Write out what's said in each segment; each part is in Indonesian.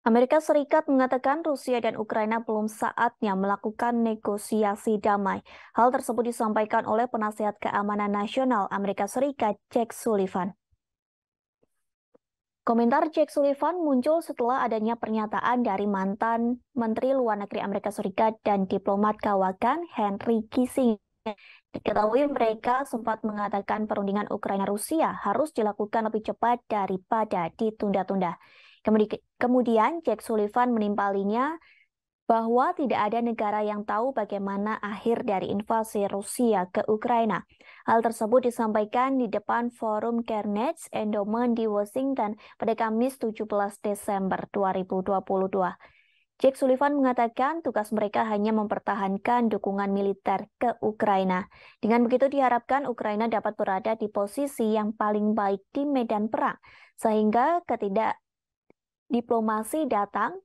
Amerika Serikat mengatakan Rusia dan Ukraina belum saatnya melakukan negosiasi damai. Hal tersebut disampaikan oleh penasihat keamanan nasional Amerika Serikat, Jack Sullivan. Komentar Jack Sullivan muncul setelah adanya pernyataan dari mantan Menteri Luar Negeri Amerika Serikat dan diplomat kawakan Henry Kissinger Diketahui mereka sempat mengatakan perundingan Ukraina-Rusia harus dilakukan lebih cepat daripada ditunda-tunda. Kemudian Jack Sullivan menimpalinya bahwa tidak ada negara yang tahu bagaimana akhir dari invasi Rusia ke Ukraina. Hal tersebut disampaikan di depan Forum Kernets Endowment di Washington pada Kamis 17 Desember 2022. Jack Sullivan mengatakan tugas mereka hanya mempertahankan dukungan militer ke Ukraina. Dengan begitu diharapkan Ukraina dapat berada di posisi yang paling baik di medan perang, sehingga ketidak diplomasi datang,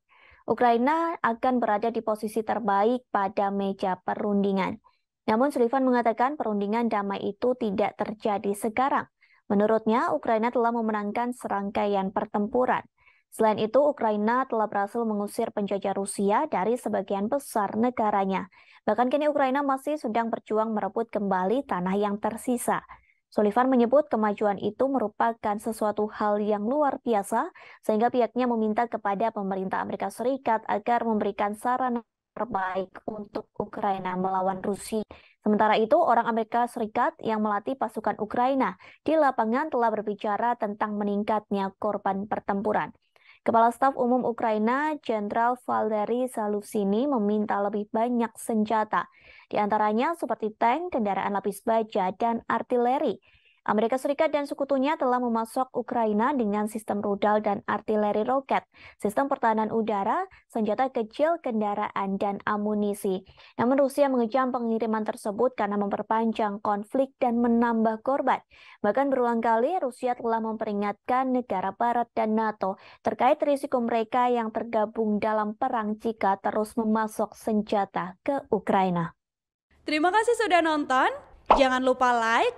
Ukraina akan berada di posisi terbaik pada meja perundingan. Namun Sullivan mengatakan perundingan damai itu tidak terjadi sekarang. Menurutnya, Ukraina telah memenangkan serangkaian pertempuran. Selain itu, Ukraina telah berhasil mengusir penjajah Rusia dari sebagian besar negaranya. Bahkan kini Ukraina masih sedang berjuang merebut kembali tanah yang tersisa. Sullivan menyebut kemajuan itu merupakan sesuatu hal yang luar biasa, sehingga pihaknya meminta kepada pemerintah Amerika Serikat agar memberikan saran terbaik untuk Ukraina melawan Rusia. Sementara itu, orang Amerika Serikat yang melatih pasukan Ukraina di lapangan telah berbicara tentang meningkatnya korban pertempuran. Kepala Staf Umum Ukraina, Jenderal Valery Salusini, meminta lebih banyak senjata, di antaranya seperti tank, kendaraan lapis baja, dan artileri Amerika Serikat dan sekutunya telah memasok Ukraina dengan sistem rudal dan artileri roket, sistem pertahanan udara, senjata kecil, kendaraan, dan amunisi. Namun Rusia mengecam pengiriman tersebut karena memperpanjang konflik dan menambah korban. Bahkan berulang kali Rusia telah memperingatkan negara barat dan NATO terkait risiko mereka yang tergabung dalam perang jika terus memasok senjata ke Ukraina. Terima kasih sudah nonton. Jangan lupa like,